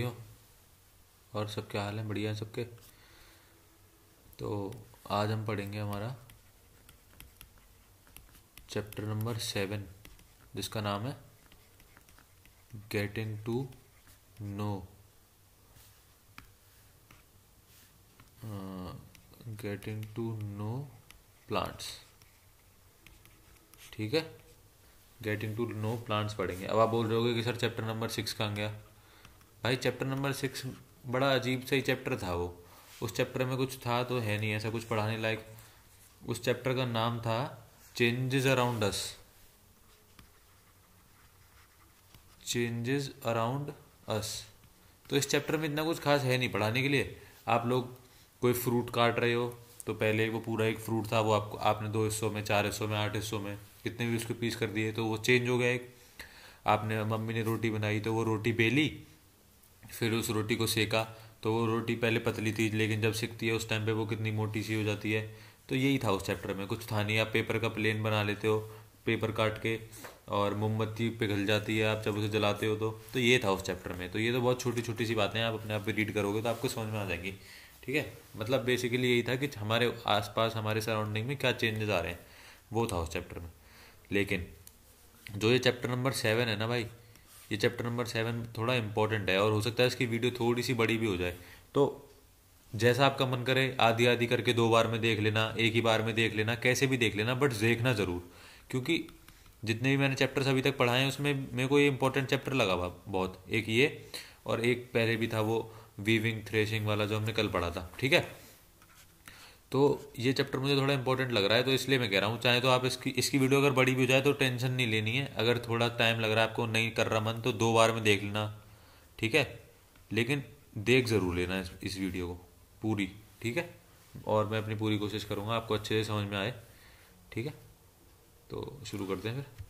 भाइयों और सब क्या हाल है बढ़िया है सबके तो आज हम पढ़ेंगे हमारा चैप्टर नंबर सेवन जिसका नाम है getting to know getting to know plants ठीक है गेटिंग टू नो प्लांट्स पढ़ेंगे अब आप बोल रहे हो कि सर चैप्टर नंबर सिक्स कहाँ गया भाई चैप्टर नंबर सिक्स बड़ा अजीब सा ही चैप्टर था वो उस चैप्टर में कुछ था तो है नहीं ऐसा कुछ पढ़ाने लायक उस चैप्टर का नाम था changes around us changes around us तो इस चैप्टर में इतना कुछ खास है नहीं पढ़ाने के लिए आप लोग कोई फ्रूट काट रहे हो तो पहले वो पूरा एक फ्रूट था वो आपको आपने दो हिस्सों में चार हिस्सों में आठ हिस्सों में कितने भी उसको पीस कर दिए तो वो चेंज हो गया एक आपने मम्मी ने रोटी बनाई तो वो रोटी बेली फिर उस रोटी को सेका तो वो रोटी पहले पतली थी लेकिन जब सीखती है उस टाइम पे वो कितनी मोटी सी हो जाती है तो यही था उस चैप्टर में कुछ था नहीं आप पेपर का प्लेन बना लेते हो पेपर काट के और मोमबत्ती पिघल जाती है आप जब उसे जलाते हो तो तो ये था उस चैप्टर में तो ये तो बहुत छोटी छोटी सी बातें आप अपने आप पर रीड करोगे तो आपको समझ में आ जाएंगी ठीक है मतलब बेसिकली यही था कि हमारे आसपास हमारे सराउंडिंग में क्या चेंजेस आ रहे हैं वो था उस चैप्टर में लेकिन जो ये चैप्टर नंबर सेवन है ना भाई ये चैप्टर नंबर सेवन थोड़ा इंपॉर्टेंट है और हो सकता है इसकी वीडियो थोड़ी सी बड़ी भी हो जाए तो जैसा आपका मन करे आधी आधी करके दो बार में देख लेना एक ही बार में देख लेना कैसे भी देख लेना बट देखना ज़रूर क्योंकि जितने भी मैंने चैप्टर्स अभी तक पढ़ाए हैं उसमें मेरे को ये इंपॉर्टेंट चैप्टर लगा हुआ बहुत एक ये और एक पहले भी था वो वीविंग थ्रेशिंग वाला जो हमने कल पढ़ा था ठीक है तो ये चैप्टर मुझे थोड़ा इंपॉर्टेंट लग रहा है तो इसलिए मैं कह रहा हूँ चाहे तो आप इसकी इसकी वीडियो अगर बड़ी भी हो जाए तो टेंशन नहीं लेनी है अगर थोड़ा टाइम लग रहा है आपको नहीं कर रहा मन तो दो बार में देख लेना ठीक है लेकिन देख ज़रूर लेना इस, इस वीडियो को पूरी ठीक है और मैं अपनी पूरी कोशिश करूँगा आपको अच्छे से समझ में आए ठीक है तो शुरू करते हैं फिर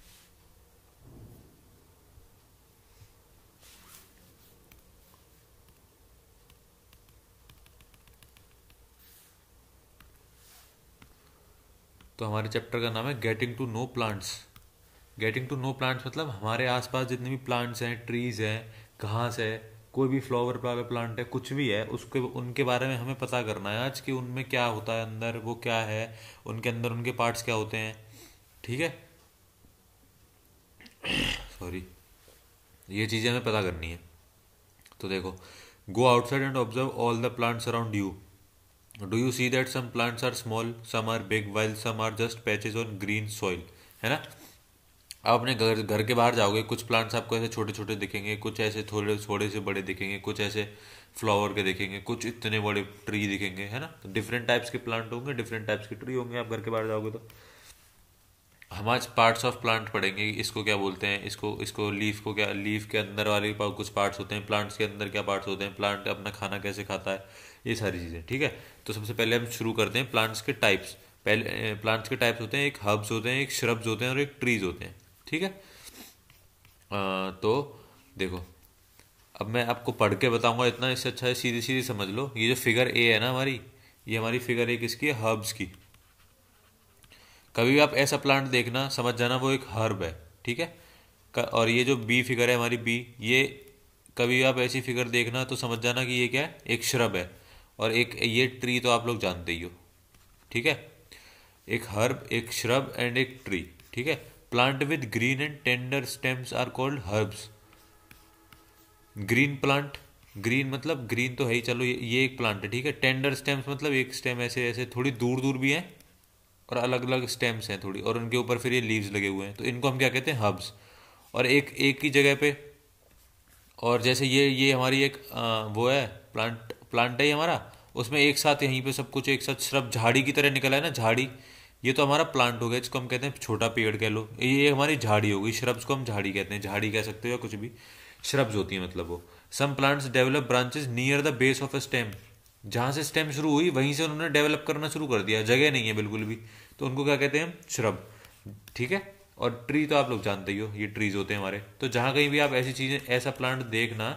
तो हमारे चैप्टर का नाम है getting to know plants getting to know plants मतलब हमारे आसपास जितने भी प्लांट्स हैं ट्रीज़ हैं घास है कोई भी फ्लावर वाला प्लांट है कुछ भी है उसके उनके बारे में हमें पता करना है आज कि उनमें क्या होता है अंदर वो क्या है उनके अंदर उनके पार्ट्स क्या होते हैं ठीक है सॉरी ये चीज़ें हमें पता करनी है तो देखो go outside and observe all the plants around you do you see that some plants are small some are big while some are just patches on green soil है ना आप अपने घर घर के बाहर जाओगे कुछ प्लांट्स आपको ऐसे छोटे छोटे दिखेंगे कुछ ऐसे थोड़े थोड़े से बड़े दिखेंगे कुछ ऐसे फ्लावर के दिखेंगे कुछ इतने बड़े ट्री दिखेंगे है ना तो डिफरेंट टाइप्स के प्लांट होंगे डिफरेंट टाइप्स के ट्री होंगे आप घर के बाहर जाओगे तो हम आज पार्ट्स ऑफ प्लांट पढ़ेंगे इसको क्या बोलते हैं इसको इसको लीफ को क्या लीफ के अंदर वाले कुछ पार्ट्स होते हैं प्लांट्स के अंदर क्या पार्ट्स होते हैं प्लांट अपना खाना कैसे खाता है ये सारी चीज़ें ठीक है तो सबसे पहले हम शुरू करते हैं प्लांट्स के टाइप्स पहले प्लांट्स के टाइप्स होते हैं एक हर्ब्स होते हैं एक श्रब्स होते हैं और एक ट्रीज होते हैं ठीक है आ, तो देखो अब मैं आपको पढ़ के बताऊंगा इतना इससे अच्छा है सीधे सीधे समझ लो ये जो फिगर ए है ना हमारी ये हमारी फिगर एक इसकी है हर्ब्स की कभी भी आप ऐसा प्लांट देखना समझ जाना वो एक हर्ब है ठीक है और ये जो बी फिगर है हमारी बी ये कभी आप ऐसी फिगर देखना तो समझ जाना कि ये क्या है एक श्रब है और एक ये ट्री तो आप लोग जानते ही हो ठीक है एक हर्ब एक श्रब एंड एक ट्री ठीक है plant with green and tender stems are called herbs green plant green मतलब ग्रीन तो है ही चलो ये, ये एक प्लांट है ठीक है टेंडर स्टेम्स मतलब एक स्टेम ऐसे ऐसे थोड़ी दूर दूर भी है और अलग अलग स्टेम्स हैं थोड़ी और उनके ऊपर फिर ये लीव्स लगे हुए हैं तो इनको हम क्या कहते हैं हर्ब्स और एक एक ही जगह पे और जैसे ये ये हमारी एक आ, वो है प्लांट प्लांट है ये हमारा उसमें एक साथ यहीं पे सब कुछ एक साथ श्रब झाड़ी की तरह निकला है ना झाड़ी ये तो हमारा प्लांट हो गया जिसको हम कहते हैं छोटा पेड़ कह लो ये हमारी झाड़ी होगी श्रब्स को हम झाड़ी कहते हैं झाड़ी कह सकते हो या कुछ भी श्रब्स होती है मतलब वो some plants develop branches near the base of a stem जहाँ से स्टेम शुरू हुई वहीं से उन्होंने डेवलप करना शुरू कर दिया जगह नहीं है बिल्कुल भी तो उनको क्या कहते हैं श्रब ठीक है और ट्री तो आप लोग जानते ही हो ये ट्रीज होते हैं हमारे तो जहाँ कहीं भी आप ऐसी चीज़ें ऐसा प्लांट देखना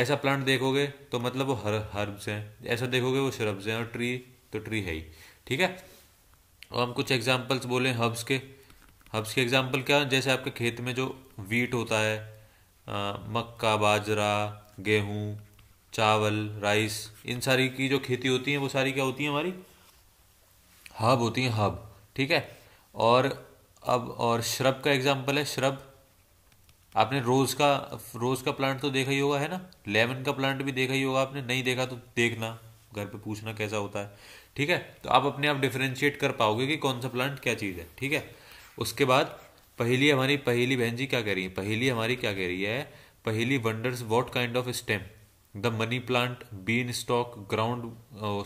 ऐसा प्लांट देखोगे तो मतलब वो हर हर्ब्स हैं ऐसा देखोगे वो श्रब्स हैं और ट्री तो ट्री है ही ठीक है और हम कुछ एग्जाम्पल्स बोले हर्ब्स के हर्ब्स के एग्जाम्पल क्या जैसे आपके खेत में जो वीट होता है आ, मक्का बाजरा गेहूँ चावल राइस इन सारी की जो खेती होती है वो सारी क्या होती है हमारी हब होती है हब ठीक है और अब और श्रब का एग्जाम्पल है श्रब आपने रोज़ का रोज़ का प्लांट तो देखा ही होगा है ना लेमन का प्लांट भी देखा ही होगा आपने नहीं देखा तो देखना घर पे पूछना कैसा होता है ठीक है तो आप अपने आप डिफ्रेंशिएट कर पाओगे कि कौन सा प्लांट क्या चीज़ है ठीक है उसके बाद पहली हमारी पहली बहन जी क्या कह रही है पहली हमारी क्या कह रही है Paheli wonders what kind of stem the money plant bean stalk ground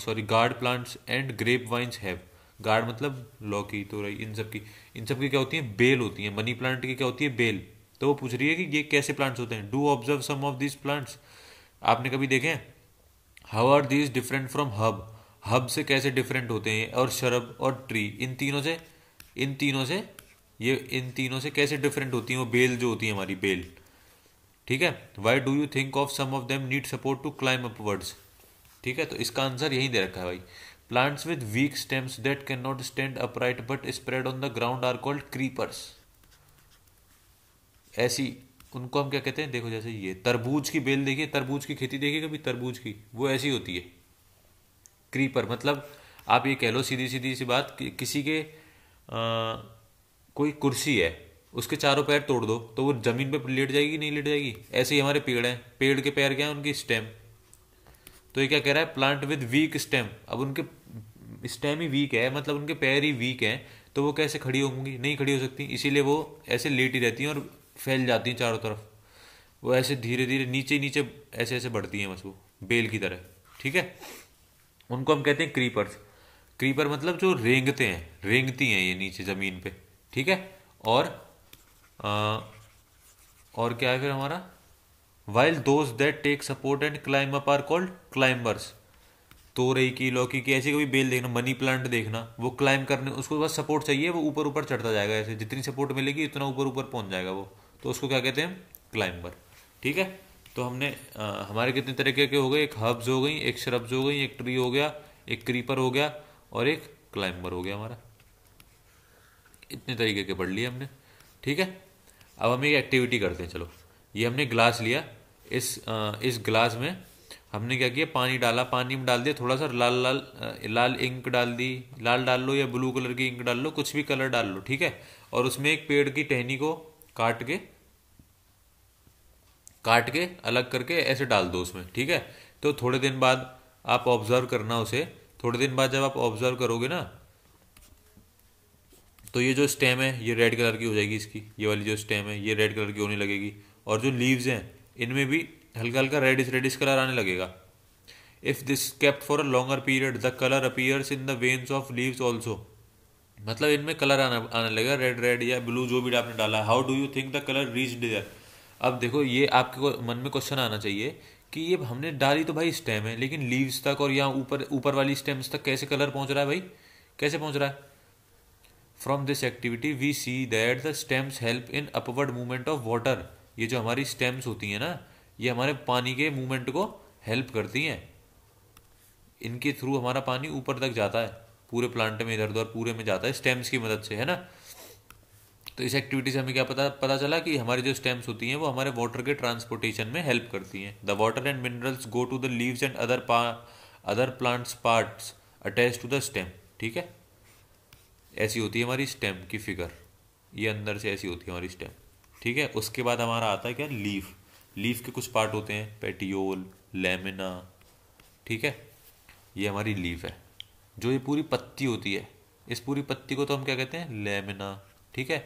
sorry gourd plants and grape vines have gourd मतलब लौकी तो रही इन सब की इन सब की क्या होती है बेल होती है मनी प्लांट की क्या होती है बेल तो वो पूछ रही है कि ये कैसे प्लांट्स होते हैं do observe some of this plants आपने कभी देखे how are these different from herb herb से कैसे डिफरेंट होते हैं और शरब और ट्री इन तीनों से इन तीनों से ये इन तीनों से कैसे डिफरेंट होती हैं वो बेल जो होती है हमारी बेल ठीक है why do you think of some of them need support to climb upwards ठीक है तो इसका आंसर यही दे रखा है भाई plants with weak stems that can not stand upright but spread on the ground are called creepers ऐसी उनको हम क्या कहते हैं देखो जैसे ये तरबूज की बेल देखिए तरबूज की खेती देखिए कभी तरबूज की वो ऐसी होती है क्रीपर मतलब आप ये कह लो सीधी सीधी सी बात कि, किसी के आ, कोई कुर्सी है उसके चारों पैर तोड़ दो तो वो जमीन पे लेट जाएगी नहीं लेट जाएगी ऐसे ही हमारे पेड़ हैं पेड़ के पैर क्या है उनकी स्टेम तो ये क्या कह रहा है प्लांट विद वीक स्टेम अब उनके स्टेम ही वीक है मतलब उनके पैर ही वीक हैं तो वो कैसे खड़ी होंगी नहीं खड़ी हो सकती इसीलिए वो ऐसे लेट ही रहती हैं और फैल जाती हैं चारों तरफ वो ऐसे धीरे धीरे नीचे नीचे ऐसे ऐसे बढ़ती हैं बस वो बेल की तरह ठीक है उनको हम कहते हैं क्रीपर्स क्रीपर मतलब जो रेंगते हैं रेंगती हैं ये नीचे ज़मीन पे ठीक है और आ, और क्या है फिर हमारा while those that take support and climb up are called climbers तोरई की लौकी की ऐसी कभी बेल देखना मनी प्लांट देखना वो क्लाइम करने उसको बस सपोर्ट चाहिए वो ऊपर ऊपर चढ़ता जाएगा ऐसे जितनी सपोर्ट मिलेगी उतना ऊपर ऊपर पहुंच जाएगा वो तो उसको क्या कहते हैं क्लाइंबर ठीक है तो हमने आ, हमारे कितने तरीके के हो गए एक हर्ब्स हो गई एक श्रब्स हो गई एक ट्री हो गया एक क्रीपर हो गया और एक क्लाइंबर हो गया हमारा इतने तरीके के पढ़ लिए हमने ठीक है अब हम एक एक्टिविटी करते हैं चलो ये हमने ग्लास लिया इस आ, इस ग्लास में हमने क्या किया पानी डाला पानी में डाल दिया थोड़ा सा लाल लाल लाल इंक डाल दी लाल डाल लो या ब्लू कलर की इंक डाल लो कुछ भी कलर डाल लो ठीक है और उसमें एक पेड़ की टहनी को काट के काट के अलग करके ऐसे डाल दो उसमें ठीक है तो थोड़े दिन बाद आप ऑब्जर्व करना उसे थोड़े दिन बाद जब आप ऑब्जर्व करोगे ना तो ये जो स्टेम है ये रेड कलर की हो जाएगी इसकी ये वाली जो स्टेम है ये रेड कलर की होने लगेगी और जो लीव्स हैं इनमें भी हल्का हल्का रेडिस रेडिस कलर आने लगेगा if this kept for a longer period the colour appears in the veins of leaves also मतलब इनमें कलर आना आने लगेगा रेड रेड या ब्लू जो भी आपने डाला how do you think the colour reach dear अब देखो ये आपके मन में क्वेश्चन आना चाहिए कि ये हमने डाली तो भाई स्टेम है लेकिन लीव्स तक और यहाँ ऊपर ऊपर वाली स्टेम्स तक कैसे कलर पहुँच रहा है भाई कैसे पहुँच रहा है from this activity we see that the stems help in upward movement of water ये जो हमारी स्टेम्स होती हैं ना ये हमारे पानी के मूवमेंट को हेल्प करती हैं इनके थ्रू हमारा पानी ऊपर तक जाता है पूरे प्लांट में इधर उधर पूरे में जाता है स्टेम्स की मदद से है ना तो इस एक्टिविटी से हमें क्या पता पता चला कि हमारी जो स्टेम्स होती हैं वो हमारे वाटर के ट्रांसपोर्टेशन में हेल्प करती हैं the water and minerals go to the leaves and other पा other plants parts attach to the stem ठीक है ऐसी होती है हमारी स्टेम की फिगर ये अंदर से ऐसी होती है हमारी स्टेम ठीक है उसके बाद हमारा आता है क्या लीफ लीफ के कुछ पार्ट होते हैं पेटियोल लेमिना ठीक है ये हमारी लीफ है जो ये पूरी पत्ती होती है इस पूरी पत्ती को तो हम क्या कहते हैं लेमिना ठीक है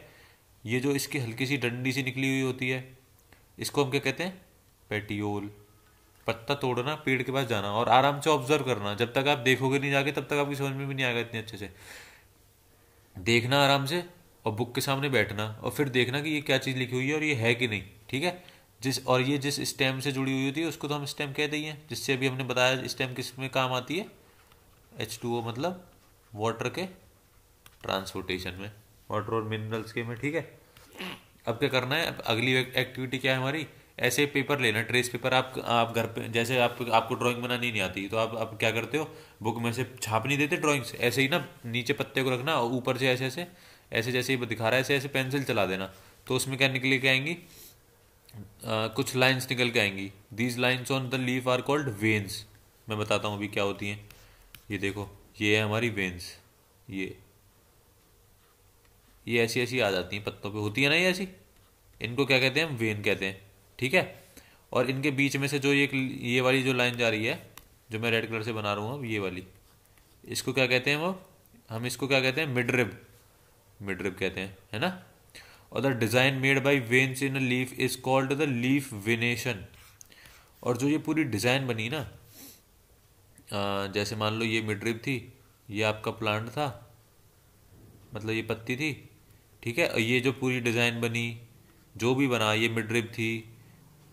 ये जो इसकी हल्की सी डंडी सी निकली हुई होती है इसको हम क्या कहते हैं पेटियोल पत्ता तोड़ना पेड़ के पास जाना और आराम से ऑब्जर्व करना जब तक आप देखोगे नहीं जाके तब तक आपकी समझ में भी नहीं आएगा इतने अच्छे से देखना आराम से और बुक के सामने बैठना और फिर देखना कि ये क्या चीज़ लिखी हुई है और ये है कि नहीं ठीक है जिस और ये जिस स्टेम से जुड़ी हुई होती है उसको तो हम स्टेम कह दिए जिससे अभी हमने बताया स्टेम किस में काम आती है एच टू ओ मतलब वाटर के ट्रांसपोर्टेशन में वाटर और मिनरल्स के में ठीक है अब क्या करना है अब अगली एक्टिविटी क्या है हमारी ऐसे पेपर लेना ट्रेस पेपर आप आप घर पे जैसे आप आपको ड्राइंग बनानी नहीं आती तो आप आप क्या करते हो बुक में से छाप नहीं देते ड्राइंग्स ऐसे ही ना नीचे पत्ते को रखना और ऊपर से ऐसे ऐसे ऐसे जैसे दिखा रहा है ऐसे ऐसे पेंसिल चला देना तो उसमें क्या निकल के आएंगी आ, कुछ लाइन्स निकल के आएंगी these lines on the leaf are called veins मैं बताता हूँ अभी क्या होती हैं ये देखो ये है हमारी वेंस ये ये ऐसी ऐसी आ जाती हैं पत्तों पे होती है ना ये ऐसी इनको क्या कहते हैं हम वेन कहते हैं ठीक है और इनके बीच में से जो ये ये वाली जो लाइन जा रही है जो मैं रेड कलर से बना रहा हूँ ये वाली इसको क्या कहते हैं वो हम इसको क्या कहते हैं मिडरिब मिडरिब कहते हैं है ना और the design made by veins in a leaf is called the leaf venation और जो ये पूरी डिज़ाइन बनी ना जैसे मान लो ये मिड्रिप थी ये आपका प्लांट था मतलब ये पत्ती थी ठीक है और ये जो पूरी डिज़ाइन बनी जो भी बना ये मिड्रिप थी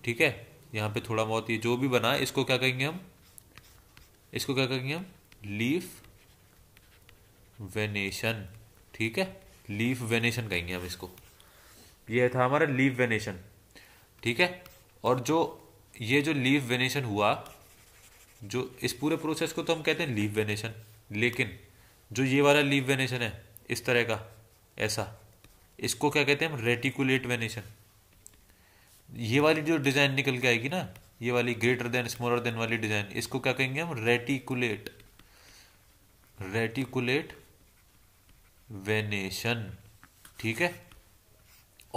ठीक है यहाँ पे थोड़ा बहुत ये जो भी बना इसको क्या कहेंगे हम इसको क्या कहेंगे हम लीफ वेनेशन ठीक है लीफ वेनेशन कहेंगे हम इसको ये था हमारा लीफ वेनेशन ठीक है और जो ये जो लीफ वेनेशन हुआ जो इस पूरे प्रोसेस को तो हम कहते हैं लीव वेनेशन लेकिन जो ये वाला लीव वेनेशन है इस तरह का ऐसा इसको क्या कहते हैं हम रेटिकुलेट वेनेशन ये वाली जो डिज़ाइन निकल के आएगी ना ये वाली ग्रेटर देन स्मॉलर देन वाली डिज़ाइन इसको क्या कहेंगे हम रेटिकुलेट रेटिकुलेट वेनेशन ठीक है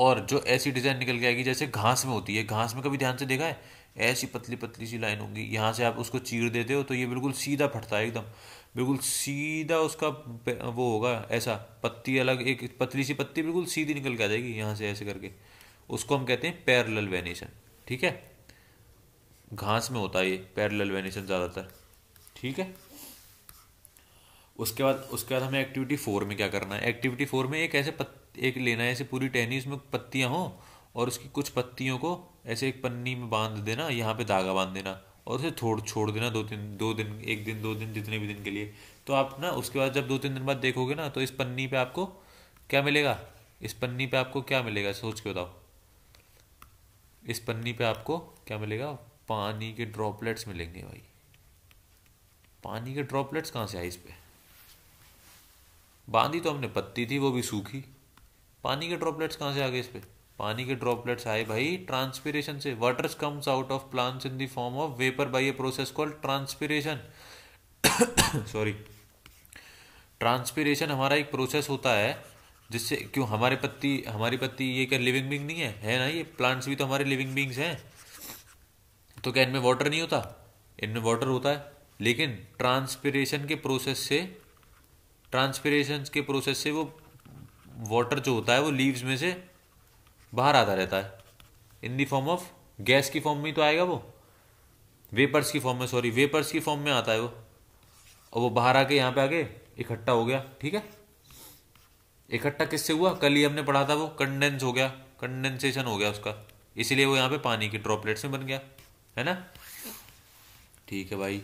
और जो ऐसी डिज़ाइन निकल के आएगी जैसे घास में होती है घास में कभी ध्यान से देखा है ऐसी पतली पतली सी लाइन होगी यहाँ से आप उसको चीर देते हो तो ये बिल्कुल सीधा फटता है एकदम बिल्कुल सीधा उसका वो होगा ऐसा पत्ती अलग एक पतली सी पत्ती बिल्कुल सीधी निकल के आ जाएगी यहाँ से ऐसे करके उसको हम कहते हैं पैरल वेनेशन ठीक है घास में होता है ये पैरल वेनेशन ज़्यादातर ठीक है उसके बाद उसके बाद हमें एक्टिविटी फोर में क्या करना है एक्टिविटी फोर में एक ऐसे पत एक लेना है ऐसे पूरी टहनी उसमें पत्तियाँ हों और उसकी कुछ पत्तियों को ऐसे एक पन्नी में बांध देना यहाँ पे धागा बांध देना और उसे छोड़ छोड़ देना दो तीन दो दिन एक दिन दो दिन जितने भी दिन के लिए तो आप ना उसके बाद जब दो तीन दिन बाद देखोगे ना तो इस पन्नी पे आपको क्या मिलेगा इस पन्नी पे आपको क्या मिलेगा सोच के बताओ इस पन्नी पे आपको क्या मिलेगा पानी के ड्रॉपलेट्स मिलेंगे भाई पानी के ड्रॉपलेट्स कहाँ से आए इस पर बांधी तो हमने पत्ती थी वो भी सूखी पानी के ड्रॉपलेट्स कहाँ से आ गए इस पर पानी के ड्रॉपलेट्स आए भाई ट्रांसपीरेशन से water comes out of plants in the form of vapour by a process called transpiration sorry transpiration हमारा एक प्रोसेस होता है जिससे क्यों हमारे पत्ती हमारी पत्ती ये क्या लिविंग बींग नहीं है है ना ये प्लांट्स भी तो हमारे लिविंग बींग्स हैं तो क्या इनमें वाटर नहीं होता इनमें वाटर होता है लेकिन ट्रांसपीरेशन के प्रोसेस से ट्रांसपीरेशन के प्रोसेस से वो वाटर जो होता है वो लीव्स में से बाहर आता रहता है in the form of gas की फॉर्म में ही तो आएगा वो वेपर्स की फॉर्म में सॉरी वेपर्स की फॉर्म में आता है वो और वो बाहर आके यहाँ पे आके इकट्ठा हो गया ठीक है इकट्ठा किससे हुआ कल ही हमने पढ़ा था वो कंडेंस हो गया कंडेंसेशन हो गया उसका इसीलिए वो यहाँ पे पानी के ड्रॉपलेट्स में बन गया है ना ठीक है भाई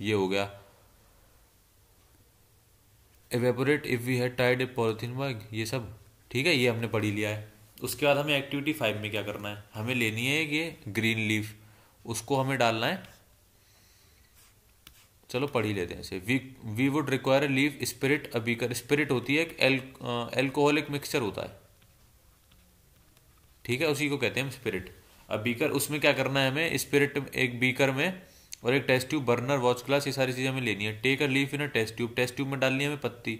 ये हो गया evaporate if we had tied a polythene bag ये सब ठीक है ये हमने पढ़ी लिया है उसके बाद हमें एक्टिविटी फाइव में क्या करना है हमें लेनी है ये ग्रीन लीव उसको हमें डालना है चलो पढ़ ही लेते हैं इसे we we would require leave spirit a spirit होती है एक एल्कोहलिक मिक्सचर होता है ठीक है उसी को कहते हैं हम स्पिरिट अब बीकर उसमें क्या करना है हमें स्पिरिट एक बीकर में और एक test tube burner watch glass ये सारी चीज़ें हमें लेनी है take a leaf in a test tube test tube में डालनी है हमें पत्ती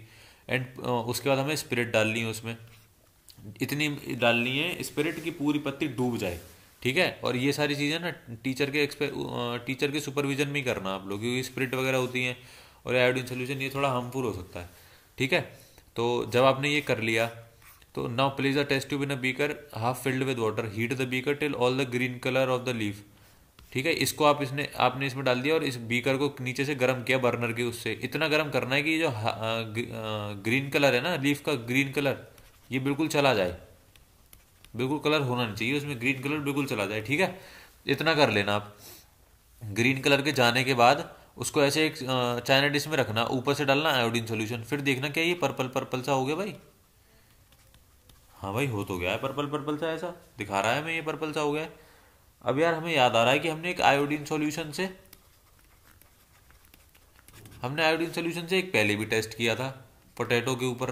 एंड उसके बाद हमें स्पिरिट डालनी है उसमें इतनी डालनी है स्पिरिट की पूरी पत्ती डूब जाए ठीक है और ये सारी चीज़ें ना टीचर के टीचर के सुपरविजन में ही करना आप लोग क्योंकि स्प्रिट वगैरह होती हैं और आयोडीन सोल्यूशन ये थोड़ा हार्मफुल हो सकता है ठीक है तो जब आपने ये कर लिया तो now place a test tube in a beaker half filled with water heat the beaker till all the green colour of the leaf ठीक है इसको आप इसने आपने इसमें डाल दिया और इस बीकर को नीचे से गर्म किया बर्नर के उससे इतना गर्म करना है कि जो ग्रीन कलर है ना लीफ का ग्रीन कलर ये बिल्कुल चला जाए बिल्कुल कलर होना नहीं चाहिए उसमें ग्रीन कलर बिल्कुल चला जाए ठीक है इतना कर लेना आप ग्रीन कलर के जाने के बाद उसको ऐसे एक चाइना डिश में रखना ऊपर से डालना आयोडीन सोल्यूशन फिर देखना क्या ये पर्पल पर्पल सा हो गया भाई हाँ भाई हो तो गया है पर्पल पर्पल सा ऐसा दिखा रहा है हमें ये पर्पल सा हो गया है अब यार हमें याद आ रहा है कि हमने एक आयोडीन सोल्यूशन से हमने आयोडीन सोल्यूशन से एक पहले भी टेस्ट किया था पोटैटो के ऊपर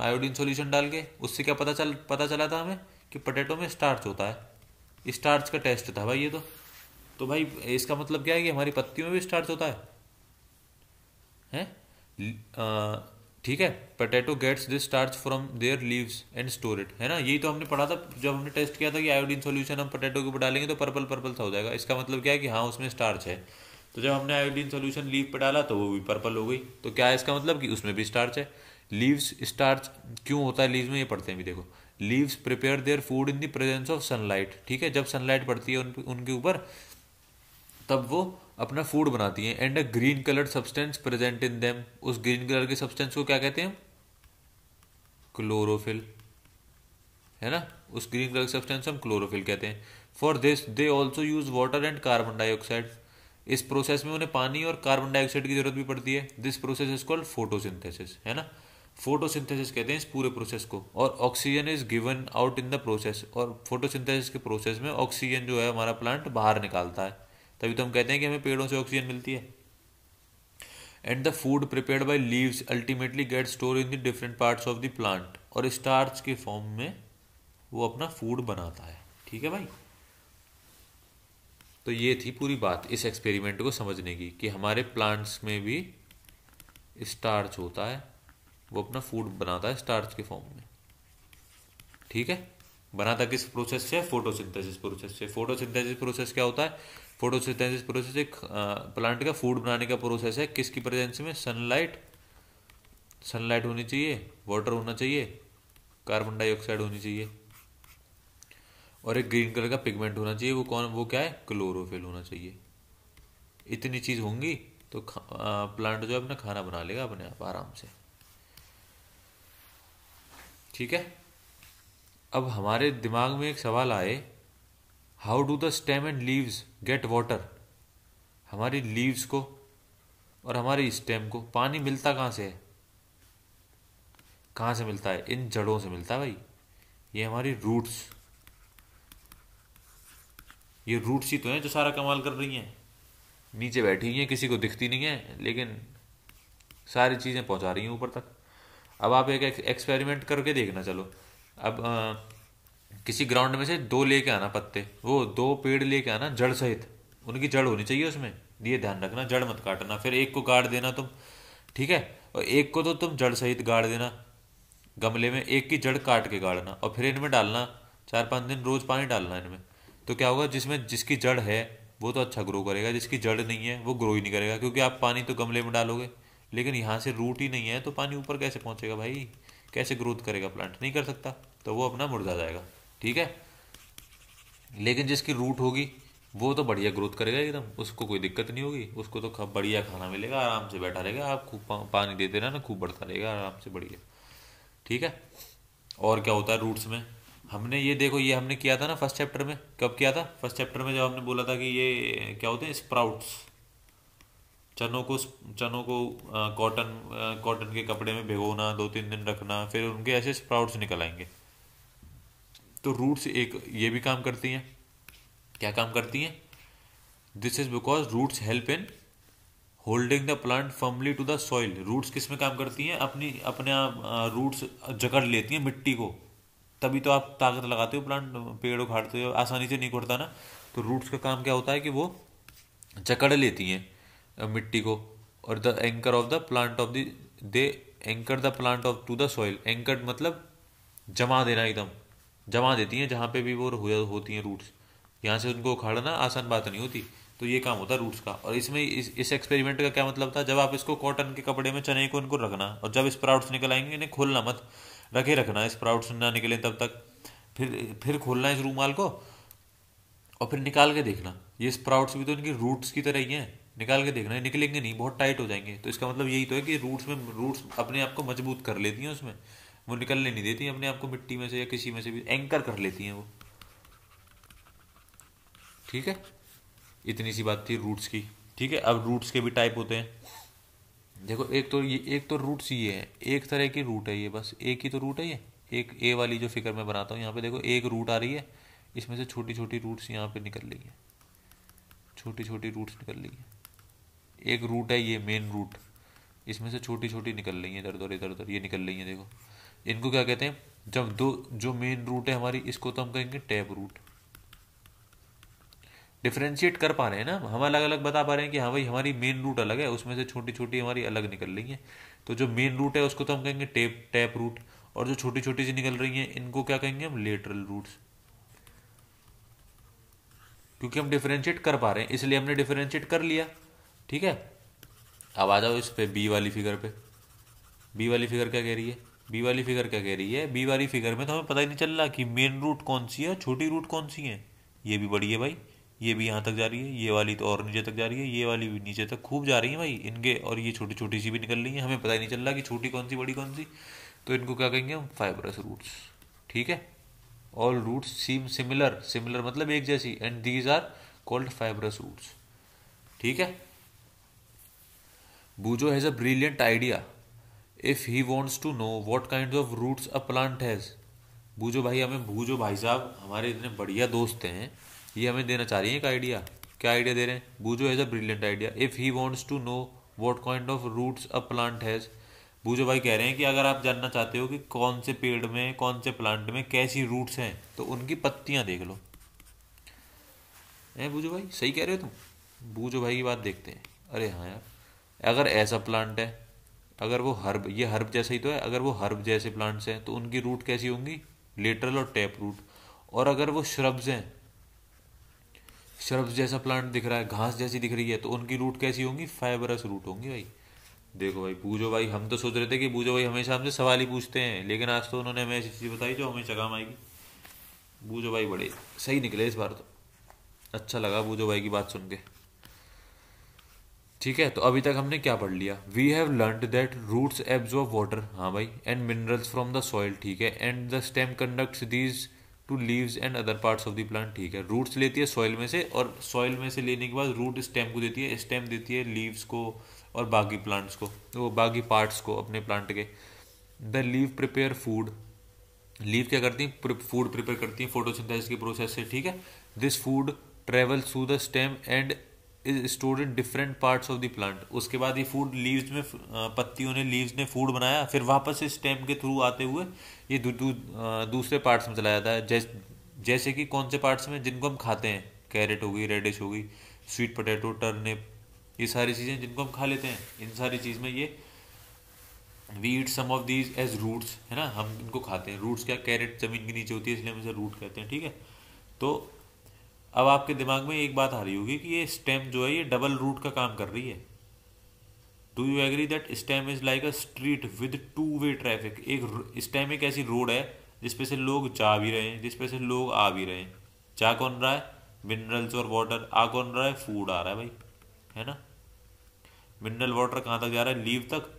आयोडीन सॉल्यूशन डाल के उससे क्या पता चल पता चला था हमें कि पोटैटो में स्टार्च होता है स्टार्च का टेस्ट था भाई ये तो तो भाई इसका मतलब क्या है कि हमारी पत्तियों में भी स्टार्च होता है हैं ठीक है potato gets this starch from their leaves and store it है ना यही तो हमने पढ़ा था जब हमने टेस्ट किया था कि आयोडीन सॉल्यूशन हम पोटैटो के ऊपर डालेंगे तो पर्पल पर्पल सा हो जाएगा इसका मतलब क्या है कि हाँ उसमें स्टार्च है तो जब हमने आयोडीन सोल्यूशन लीव पर डाला तो वो भी पर्पल हो गई तो क्या है इसका मतलब कि उसमें भी स्टार्च है लीव्स स्टार्च क्यों होता है लीव्स में ये पढ़ते हैं भी देखो leaves prepare their food in the presence of sunlight ठीक है जब सनलाइट पड़ती है उन, उनके ऊपर तब वो अपना फूड बनाती है and a green colour substance present in them उस ग्रीन कलर के सब्सटेंस को क्या कहते हैं हम क्लोरोफिल है ना उस ग्रीन कलर के सब्सटेंस हम क्लोरोफिल कहते हैं for this they also use water and carbon dioxide इस प्रोसेस में उन्हें पानी और कार्बन डाइऑक्साइड की जरूरत भी पड़ती है this process is called photosynthesis है ना फोटोसिंथेसिस कहते हैं इस पूरे प्रोसेस को और oxygen is given out in the process और फोटोसिंथेसिस के प्रोसेस में ऑक्सीजन जो है हमारा प्लांट बाहर निकालता है तभी तो हम कहते हैं कि हमें पेड़ों से ऑक्सीजन मिलती है and the food prepare by leaves ultimately get store in the different parts of the plant और स्टार्च के फॉर्म में वो अपना फूड बनाता है ठीक है भाई तो ये थी पूरी बात इस एक्सपेरिमेंट को समझने की कि हमारे प्लांट्स में भी स्टार्च होता है वो अपना फूड बनाता है स्टार्च के फॉर्म में ठीक है बनाता किस प्रोसेस से फोटोसिंथेसिस प्रोसेस से फोटोसिंथेसिस प्रोसेस क्या होता है फोटोसिंथेसिस प्रोसेस एक प्लांट का फूड बनाने का प्रोसेस है किसकी प्रेजेंस में सनलाइट सनलाइट होनी चाहिए वाटर होना चाहिए कार्बन डाइऑक्साइड होनी चाहिए और एक ग्रीन कलर का पिगमेंट होना चाहिए वो कौन वो क्या है क्लोरोफिल होना चाहिए इतनी चीज़ होंगी तो प्लांट जो है अपना खाना बना लेगा अपने आप आराम से ठीक है अब हमारे दिमाग में एक सवाल आए how do the stem and leaves get water हमारी लीव्स को और हमारी स्टेम को पानी मिलता कहाँ से है कहाँ से मिलता है इन जड़ों से मिलता है भाई ये हमारी रूट्स ये रूट सी तो हैं जो सारा कमाल कर रही हैं नीचे बैठी हुई हैं किसी को दिखती नहीं है लेकिन सारी चीज़ें पहुंचा रही हैं ऊपर तक अब आप एक एक्सपेरिमेंट करके देखना चलो अब आ, किसी ग्राउंड में से दो लेके आना पत्ते वो दो पेड़ लेके आना जड़ सहित उनकी जड़ होनी चाहिए उसमें ये ध्यान रखना जड़ मत काटना फिर एक को गाड़ देना तुम ठीक है और एक को तो तुम जड़ सहित गाड़ देना गमले में एक की जड़ काट के गाड़ना और फिर इनमें डालना चार पाँच दिन रोज पानी डालना इनमें तो क्या होगा जिसमें जिसकी जड़ है वो तो अच्छा ग्रो करेगा जिसकी जड़ नहीं है वो ग्रो ही नहीं करेगा क्योंकि आप पानी तो गमले में डालोगे लेकिन यहाँ से रूट ही नहीं है तो पानी ऊपर कैसे पहुँचेगा भाई कैसे ग्रोथ करेगा प्लांट नहीं कर सकता तो वो अपना मुरझा जाएगा ठीक है लेकिन जिसकी रूट होगी वो तो बढ़िया ग्रोथ करेगा एकदम उसको कोई दिक्कत नहीं होगी उसको तो बढ़िया खाना मिलेगा आराम से बैठा रहेगा आप खूब पानी देते रहना खूब बढ़ता रहेगा आराम से बढ़िया ठीक है और क्या होता है रूट्स में हमने ये देखो ये हमने किया था ना फर्स्ट चैप्टर में कब किया था फर्स्ट चैप्टर में जब हमने बोला था कि ये क्या होते हैं स्प्राउट्स चनों को चनों को कॉटन कॉटन के कपड़े में भिगोना दो तीन दिन रखना फिर उनके ऐसे स्प्राउट्स निकल आएंगे तो रूट्स एक ये भी काम करती हैं क्या काम करती हैं this is because roots help in holding the plant firmly to the soil roots किस में काम करती हैं अपनी अपने आप रूट्स जकड़ लेती हैं मिट्टी को तभी तो आप ताकत लगाते हो प्लांट पेड़ उखाड़ते हो आसानी से नहीं उखड़ता ना तो रूट्स का काम क्या होता है कि वो जकड़ लेती हैं मिट्टी को और the anchor of the plant of the they anchor the plant of to the soil anchor मतलब जमा देना एकदम जमा देती हैं जहाँ पे भी वो होती हैं रूट्स यहाँ से उनको उखाड़ना आसान बात नहीं होती तो ये काम होता है रूट्स का और इसमें इस इस एक्सपेरिमेंट का क्या मतलब था जब आप इसको कॉटन के कपड़े में चने को इनको रखना और जब स्प्राउट्स निकल आएंगे इन्हें खोलना मत रखे रखना है स्प्राउट्स ना निकले तब तक फिर फिर खोलना है इस रूमाल को और फिर निकाल के देखना ये स्प्राउट्स भी तो इनकी रूट्स की तरह ही हैं निकाल के देखना है निकलेंगे नहीं बहुत टाइट हो जाएंगे तो इसका मतलब यही तो है कि रूट्स में रूट्स अपने आप को मजबूत कर लेती हैं उसमें वो निकलने नहीं देती अपने आप को मिट्टी में से या किसी में से भी एंकर कर लेती हैं वो ठीक है इतनी सी बात थी रूट्स की ठीक है अब रूट्स के भी टाइप होते हैं देखो एक तो ये एक तो रूट सी है एक तरह की रूट है ये बस एक ही तो रूट है ये एक ए वाली जो फिगर मैं बनाता हूँ यहाँ पे देखो एक रूट आ रही है इसमें से छोटी छोटी रूट्स यहाँ पे निकल रही है छोटी छोटी रूट्स निकल रही है एक रूट है ये मेन रूट इसमें से छोटी छोटी निकल रही है इधर उधर इधर उधर ये निकल रही है देखो इनको क्या कहते हैं जब दो जो मेन रूट है हमारी इसको तो हम कहेंगे टैप रूट डिफ्रेंशिएट कर पा रहे हैं ना हम अलग अलग बता पा रहे हैं कि हाँ भाई हमारी मेन रूट अलग है उसमें से छोटी छोटी हमारी अलग निकल रही है तो जो मेन रूट है उसको तो हम कहेंगे टेप टैप रूट और जो छोटी छोटी सी निकल रही हैं इनको क्या कहेंगे हम लेटरल रूट्स क्योंकि हम डिफ्रेंशिएट कर पा रहे हैं इसलिए हमने डिफ्रेंशिएट कर लिया ठीक है अब आ जाओ इस पर बी वाली फिगर पे बी वाली फिगर क्या कह रही है बी वाली फिगर क्या कह रही है बी वाली फिगर में तो हमें पता ही नहीं चल रहा कि मेन रूट कौन सी है छोटी रूट कौन सी है ये भी बड़ी है भाई ये भी यहाँ तक जा रही है ये वाली तो और नीचे तक जा रही है ये वाली भी नीचे तक खूब जा रही है भाई इनके और ये छोटी छोटी सी भी निकल रही है हमें पता ही नहीं चल रहा कि छोटी कौन सी बड़ी कौन सी तो इनको क्या कहेंगे हम फाइबरस रूट्स ठीक है all roots seem similar similar मतलब एक जैसी and these are called fibrous roots ठीक है Boojho has a brilliant idea if he wants to know what kind of roots a plant has Boojho भाई हमें बूजो भाई साहब हमारे इतने बढ़िया दोस्त हैं ये हमें देना चाह रही है एक आइडिया क्या आइडिया दे रहे हैं Boojho has a brilliant idea if he wants to know what kind of roots a plant has Boojho भाई कह रहे हैं कि अगर आप जानना चाहते हो कि कौन से पेड़ में कौन से प्लांट में कैसी रूट्स हैं तो उनकी पत्तियाँ देख लो है बूजो भाई सही कह रहे हो तुम बूजो भाई की बात देखते हैं अरे हाँ यार अगर ऐसा प्लांट है अगर वो हर्ब ये हर्ब जैसा ही तो है अगर वो हर्ब जैसे प्लांट्स हैं तो उनकी रूट कैसी होंगी लेटरल और टैप रूट और अगर वो श्रब्स हैं शर्ब्स जैसा प्लांट दिख रहा है घास जैसी दिख रही है तो उनकी रूट कैसी होंगी फाइबरस रूट होंगी भाई देखो भाई पूजो भाई हम तो सोच रहे थे कि पूजो भाई हमेशा हमसे सवाल ही पूछते हैं लेकिन आज तो उन्होंने हमें ऐसी चीज़ बताई जो हमेशा काम आएगी बूजो भाई बड़े सही निकले इस बार तो अच्छा लगा बूजो भाई की बात सुन के ठीक है तो अभी तक हमने क्या पढ़ लिया we have learn that roots absorb water हाँ भाई and minerals from the soil ठीक है and the stem conducts these to leaves and other parts of the plant ठीक है रूट्स लेती है सॉइल में से और सॉइल में से लेने के बाद रूट स्टेम को देती है स्टेम देती है लीव्स को और बाकी प्लांट्स को वो बाकी पार्ट्स को अपने प्लांट के the leave prepare food leave क्या करती हैं फूड प्रिपेयर करती हैं फोटोसिंथेसिस की प्रोसेस से ठीक है this food travel through the stem and is stored in different parts of the plant उसके बाद ये फूड लीव्स में पत्तियों ने लीव्स ने फूड बनाया फिर वापस इस स्टेम के थ्रू आते हुए ये दू, दू, दूसरे पार्ट्स में चला जाता है जैस, जैसे कि कौन से पार्ट्स में जिनको हम खाते हैं कैरेट होगी रेडिश होगी स्वीट पोटैटो टर्निप ये सारी चीज़ें जिनको हम खा लेते हैं इन सारी चीज़ में ये we eat some of these as roots है ना हम इनको खाते हैं रूट्स क्या कैरेट ज़मीन के नीचे होती है इसलिए हम इसे रूट कहते हैं ठीक है तो अब आपके दिमाग में एक बात आ रही होगी कि ये स्टेम जो है ये डबल रूट का काम कर रही है do you agree that stem is like a street with two way traffic एक स्टेम एक ऐसी रोड है जिसपे से लोग जा भी रहे हैं जिसपे से लोग आ भी रहे हैं जा कौन रहा है मिनरल्स और वाटर आ कौन रहा है फूड आ रहा है भाई है ना मिनरल वाटर कहाँ तक जा रहा है लीव तक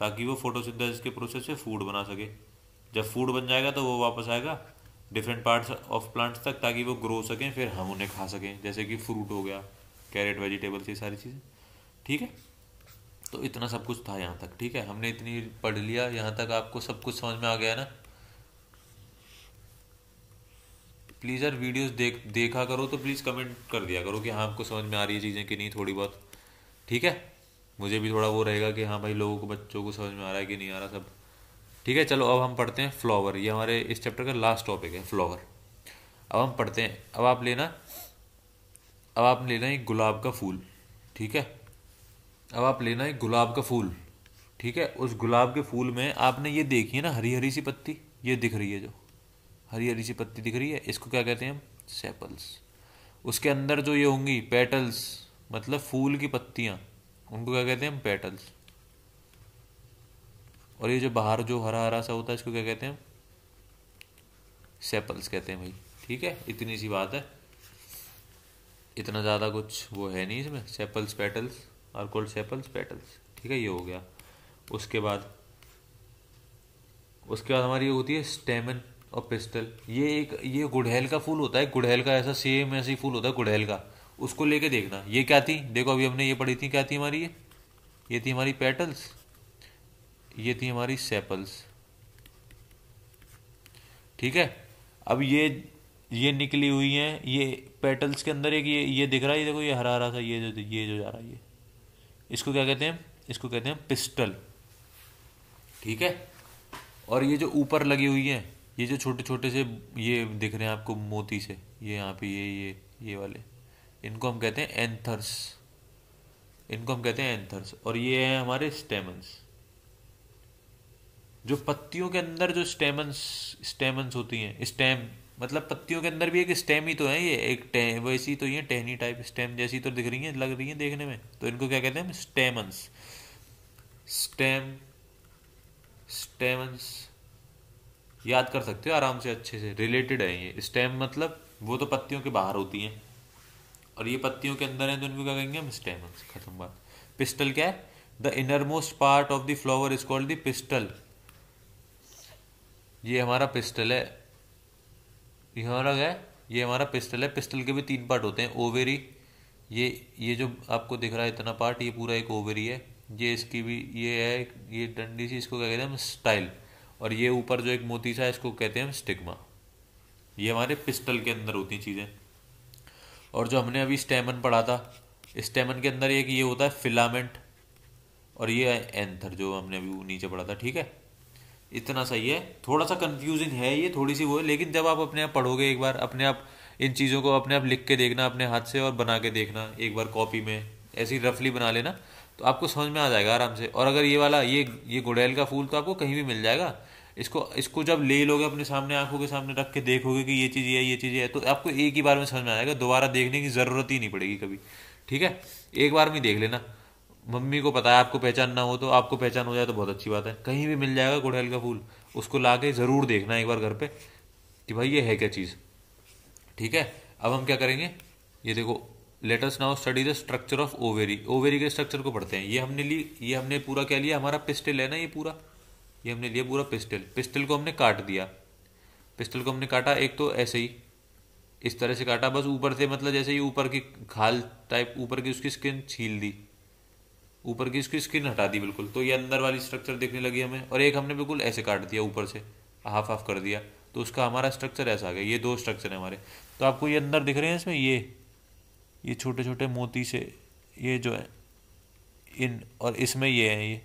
ताकि वो फोटोसिंथेसिस के प्रोसेस से फूड बना सके जब फूड बन जाएगा तो वो वापस आएगा डिफरेंट पार्ट्स ऑफ प्लांट्स तक ताकि वो ग्रो सकें फिर हम उन्हें खा सकें जैसे कि फ्रूट हो गया कैरेट वेजिटेबल्स ये सारी चीज़ें ठीक है तो इतना सब कुछ था यहाँ तक ठीक है हमने इतनी पढ़ लिया यहाँ तक आपको सब कुछ समझ में आ गया ना प्लीज़ यार वीडियोस देख देखा करो तो प्लीज़ कमेंट कर दिया करो कि हाँ आपको समझ में आ रही है चीज़ें कि नहीं थोड़ी बहुत ठीक है मुझे भी थोड़ा वो रहेगा कि हाँ भाई लोगों को बच्चों को समझ में आ रहा है कि नहीं आ रहा सब ठीक है चलो अब हम पढ़ते हैं फ्लावर ये हमारे इस चैप्टर का लास्ट टॉपिक है फ्लावर अब हम पढ़ते हैं अब आप लेना अब आप लेना है गुलाब का फूल ठीक है अब आप लेना है गुलाब का फूल ठीक है उस गुलाब के फूल में आपने ये देखी है ना हरी हरी सी पत्ती ये दिख रही है जो हरी हरी सी पत्ती दिख रही है इसको क्या कहते हैं हम सेपल्स उसके अंदर जो ये होंगी पेटल्स मतलब फूल की पत्तियाँ उनको क्या कहते हैं हम पेटल्स और ये जो बाहर जो हरा हरा सा होता है इसको क्या कहते हैं सेपल्स कहते हैं भाई ठीक है इतनी सी बात है इतना ज़्यादा कुछ वो है नहीं इसमें सेपल्स पेटल्स और कोल्ड सेपल्स पेटल्स ठीक है ये हो गया उसके बाद उसके बाद हमारी ये होती है स्टेमन और पिस्टल ये एक ये गुड़हल का फूल होता है गुड़हल का ऐसा सेम ऐसी फूल होता है गुड़हल का उसको लेके देखना ये क्या थी देखो अभी हमने ये पढ़ी थी क्या थी हमारी ये ये थी हमारी पेटल्स ये थी हमारी सेपल्स ठीक है अब ये ये निकली हुई हैं ये पेटल्स के अंदर एक ये ये दिख रहा है देखो ये हरा हरा सा ये जो ये जो जा रहा है ये इसको क्या कहते हैं इसको कहते हैं पिस्टल ठीक है और ये जो ऊपर लगी हुई है ये जो छोटे छोटे से ये दिख रहे हैं आपको मोती से ये यहाँ पे ये ये ये वाले इनको हम कहते हैं एंथर्स इनको हम कहते हैं एंथर्स और ये है हमारे स्टेमन्स जो पत्तियों के अंदर जो स्टेमन्स स्टेमन्स होती हैं स्टेम मतलब पत्तियों के अंदर भी एक स्टेम ही तो है ये एक टह वैसी तो ये टहनी टाइप स्टेम जैसी तो दिख रही है लग रही है देखने में तो इनको क्या कहते हैं स्टेमन्स स्टेम स्टेमन्स याद कर सकते हो आराम से अच्छे से रिलेटेड है ये स्टेम मतलब वो तो पत्तियों के बाहर होती हैं और ये पत्तियों के अंदर हैं तो इनको क्या कहेंगे हम स्टेमन्स खत्म बात पिस्टल क्या है the innermost part of the flower is called the pistil ये हमारा पिस्टल है ये हमारा क्या ये हमारा पिस्टल है पिस्टल के भी तीन पार्ट होते हैं ओवेरी ये ये जो आपको दिख रहा है इतना पार्ट ये पूरा एक ओवेरी है ये इसकी भी ये है ये डंडी सी इसको क्या कहते हैं हम स्टाइल और ये ऊपर जो एक मोती सा है इसको कहते हैं हम स्टिग्मा ये हमारे पिस्टल के अंदर होती चीज़ें और जो हमने अभी स्टेमन पढ़ा था स्टेमन के अंदर एक ये होता है फिलामेंट और ये एंथर जो हमने अभी नीचे पढ़ा था ठीक है इतना सही है थोड़ा सा कन्फ्यूजिंग है ये थोड़ी सी वो है लेकिन जब आप अपने आप पढ़ोगे एक बार अपने आप इन चीज़ों को अपने आप लिख के देखना अपने हाथ से और बना के देखना एक बार कॉपी में ऐसी रफली बना लेना तो आपको समझ में आ जाएगा आराम से और अगर ये वाला ये ये गुड़ैल का फूल तो आपको कहीं भी मिल जाएगा इसको इसको जब ले लोगे अपने सामने आंखों के सामने रख के देखोगे कि ये चीज़ है ये चीज़ है तो आपको एक ही बार में समझ में आ जाएगा दोबारा देखने की ज़रूरत ही नहीं पड़ेगी कभी ठीक है एक बार में देख लेना मम्मी को पता है आपको पहचान ना हो तो आपको पहचान हो जाए तो बहुत अच्छी बात है कहीं भी मिल जाएगा गुड़हल का फूल उसको ला के ज़रूर देखना एक बार घर पे कि भाई ये है क्या चीज़ ठीक है अब हम क्या करेंगे ये देखो let's now study the structure of ovary ovary के स्ट्रक्चर को पढ़ते हैं ये हमने ली ये हमने पूरा क्या लिया हमारा पिस्टल है ना ये पूरा ये हमने लिया पूरा पिस्टल पिस्टल को हमने काट दिया पिस्टल को हमने काटा एक तो ऐसे ही इस तरह से काटा बस ऊपर से मतलब जैसे ही ऊपर की खाल टाइप ऊपर की उसकी स्किन छील दी ऊपर की इसकी स्किन हटा दी बिल्कुल तो ये अंदर वाली स्ट्रक्चर देखने लगी हमें और एक हमने बिल्कुल ऐसे काट दिया ऊपर से हाफ हाफ कर दिया तो उसका हमारा स्ट्रक्चर ऐसा आ गया ये दो स्ट्रक्चर है हमारे तो आपको ये अंदर दिख रहे हैं इसमें ये ये छोटे छोटे मोती से ये जो है इन और इसमें ये है ये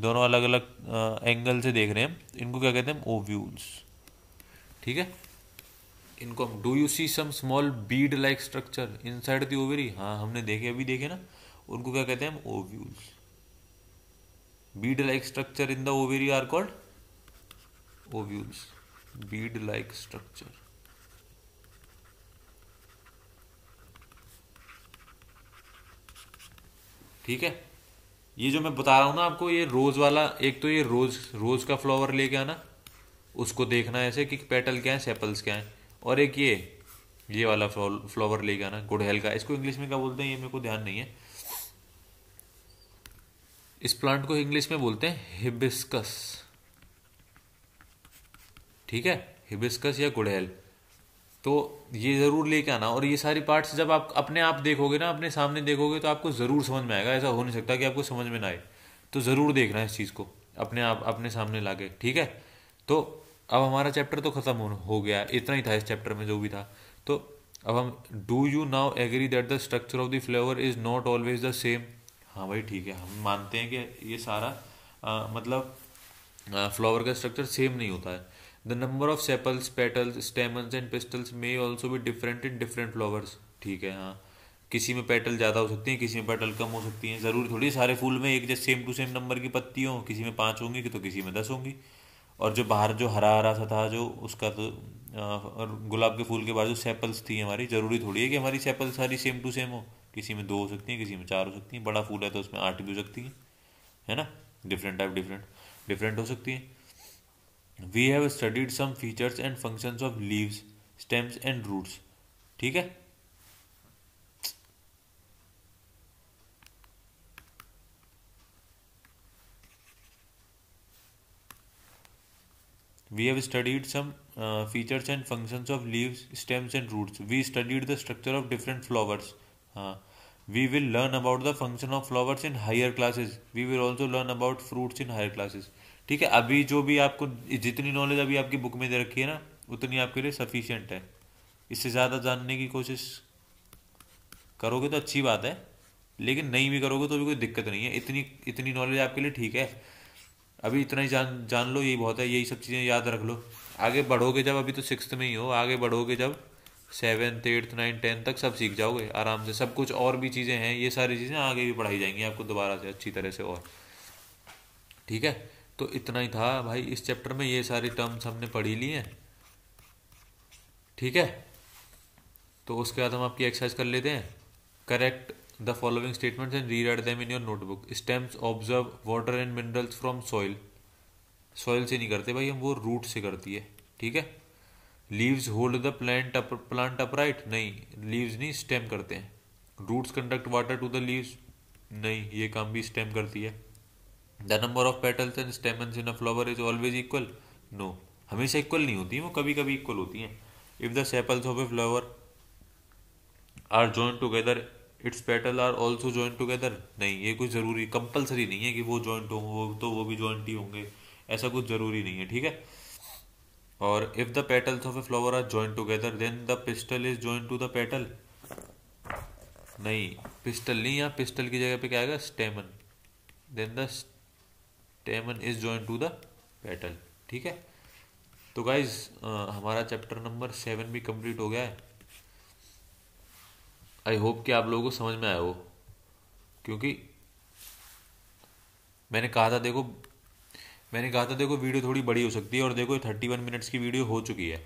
दोनों अलग अलग एंगल से देख रहे हैं इनको क्या कहते हैं ओव्यूल्स ठीक है इनको हम do you see some small bead like structure inside the ovary हाँ हमने देखे अभी देखे ना उनको क्या कहते हैं हम ovules bead like structure in the ovary are called ovules bead like structure ठीक है ये जो मैं बता रहा हूं ना आपको ये रोज़ वाला एक तो ये रोज़ रोज़ का फ्लावर लेके आना उसको देखना ऐसे कि पेटल क्या है सेपल्स क्या है और एक ये ये वाला फ्लावर लेके आना गुडहेल का इसको इंग्लिश में क्या बोलते हैं ये मेरे को ध्यान नहीं है इस प्लांट को इंग्लिश में बोलते हैं हिबिस्कस ठीक है हिबिस्कस या गुड़ैल तो ये ज़रूर लेके आना और ये सारी पार्ट्स जब आप अपने आप देखोगे ना अपने सामने देखोगे तो आपको ज़रूर समझ में आएगा ऐसा हो नहीं सकता कि आपको समझ में ना आए तो ज़रूर देखना इस चीज़ को अपने आप अपने सामने ला ठीक है तो अब हमारा चैप्टर तो ख़त्म हो, हो गया इतना ही था इस चैप्टर में जो भी था तो अब हम do you now agree that the structure of the flower is not always the same हाँ भाई ठीक है हम मानते हैं कि ये सारा आ, मतलब फ्लावर का स्ट्रक्चर सेम नहीं होता है the number of sepals petals stamens and pistils may also भी डिफरेंट इन डिफरेंट फ्लावर्स ठीक है हाँ किसी में पेटल ज़्यादा हो सकती हैं किसी में पेटल कम हो सकती हैं ज़रूरी थोड़ी सारे फूल में एक जैसे सेम टू सेम नंबर की पत्ती हो किसी में पाँच होंगी कि तो किसी में दस होंगी और जो बाहर जो हरा हरा सा था जो उसका तो और गुलाब के फूल के बाद जो सेपल्स थी हमारी ज़रूरी थोड़ी है कि हमारी सेपल्स सारी सेम टू सेम हो किसी में दो हो सकती हैं किसी में चार हो सकती हैं बड़ा फूल है तो उसमें आठ भी हो सकती हैं है ना डिफरेंट टाइप डिफरेंट डिफरेंट हो सकती हैं we have studied some features and functions of leaves stems and roots ठीक है We have studied some uh, features and functions of leaves, stems, and roots. We studied the structure of different flowers. हाँ we will learn about the function of flowers in higher classes we will also learn about fruits in higher classes ठीक है अभी जो भी आपको जितनी knowledge अभी आपकी बुक में दे रखी है ना उतनी आपके लिए सफिशियंट है इससे ज़्यादा जानने की कोशिश करोगे तो अच्छी बात है लेकिन नहीं भी करोगे तो भी कोई दिक्कत नहीं है इतनी इतनी नॉलेज आपके लिए ठीक है अभी इतना ही जान जान लो यही बहुत है यही सब चीज़ें याद रख लो आगे बढ़ोगे जब अभी तो सिक्स में ही हो आगे बढ़ोगे जब सेवन्थ एट्थ नाइन्थ टेंथ तक सब सीख जाओगे आराम से सब कुछ और भी चीज़ें हैं ये सारी चीज़ें आगे भी पढ़ाई जाएंगी आपको दोबारा से अच्छी तरह से और ठीक है तो इतना ही था भाई इस चैप्टर में ये सारी टर्म्स हमने पढ़ी ली हैं ठीक है तो उसके बाद हम आपकी एक्सरसाइज कर लेते हैं correct the following statements and reread them in your notebook stems observe water and minerals from soil soil से नहीं करते भाई हम वो रूट से करती है ठीक है leaves hold the plant plant upright नहीं लीव्स नहीं स्टेम करते हैं roots conduct water to the leaves नहीं ये काम भी स्टेम करती है the number of petals and stamens in a flower is always equal no हमेशा इक्वल नहीं होती वो कभी कभी इक्वल होती हैं if the sepals of a flower are joined together its petal are also joined together नहीं ये कुछ ज़रूरी कंपलसरी नहीं है कि वो जॉइंट हों वो तो वो भी जॉइंट ही होंगे ऐसा कुछ ज़रूरी नहीं है ठीक है और if the petals of a flower are joined together then the pistil is joined to the petal नहीं पिस्टल नहीं यहाँ पिस्टल की जगह पे क्या आएगा stamen then the stamen is joined to the petal ठीक है तो गाइज हमारा चैप्टर नंबर सेवन भी कंप्लीट हो गया है आई होप कि आप लोगों को समझ में आया हो क्योंकि मैंने कहा था देखो मैंने कहा था देखो वीडियो थोड़ी बड़ी हो सकती है और देखो थर्टी वन मिनट्स की वीडियो हो चुकी है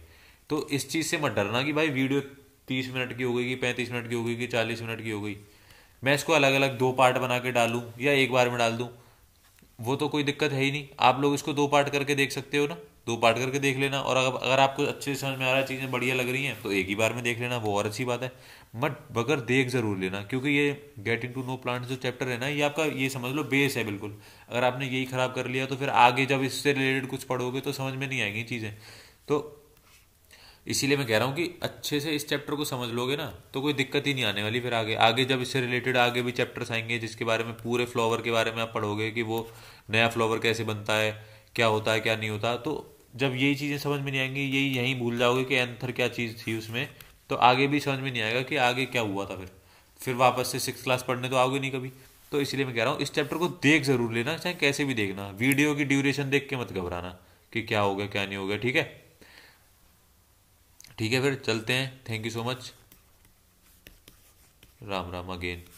तो इस चीज़ से मत डरना कि भाई वीडियो तीस मिनट की हो गई कि पैंतीस मिनट की हो गई कि चालीस मिनट की हो गई मैं इसको अलग अलग दो पार्ट बना के डालूँ या एक बार में डाल दूँ वो तो कोई दिक्कत है ही नहीं आप लोग इसको दो पार्ट करके देख सकते हो ना दो पार्ट करके देख लेना और अगर अगर आपको अच्छे से समझ में आ रहा है चीज़ें बढ़िया लग रही हैं तो एक ही बार में देख लेना वो और अच्छी बात है बट बगर देख ज़रूर लेना क्योंकि ये getting to know plant जो चैप्टर है ना ये आपका ये समझ लो बेस है बिल्कुल अगर आपने यही ख़राब कर लिया तो फिर आगे जब इससे रिलेटेड कुछ पढ़ोगे तो समझ में नहीं आएंगी चीज़ें तो इसीलिए मैं कह रहा हूँ कि अच्छे से इस चैप्टर को समझ लोगे ना तो कोई दिक्कत ही नहीं आने वाली फिर आगे आगे जब इससे रिलेटेड आगे भी चैप्टर्स आएंगे जिसके बारे में पूरे फ्लावर के बारे में आप पढ़ोगे कि वो नया फ्लावर कैसे बनता है क्या होता है क्या नहीं होता तो जब यही चीज़ें समझ में नहीं आएंगी यही यहीं भूल जाओगे कि एंथर क्या चीज़ थी उसमें तो आगे भी समझ में नहीं आएगा कि आगे क्या हुआ था फिर फिर वापस से सिक्स क्लास पढ़ने तो आओगे नहीं कभी तो इसलिए मैं कह रहा हूँ इस चैप्टर को देख ज़रूर लेना चाहे कैसे भी देखना वीडियो की ड्यूरेशन देख के मत घबराना कि क्या हो गया क्या नहीं हो गया ठीक है ठीक है फिर चलते हैं thank you so much Ram Ram again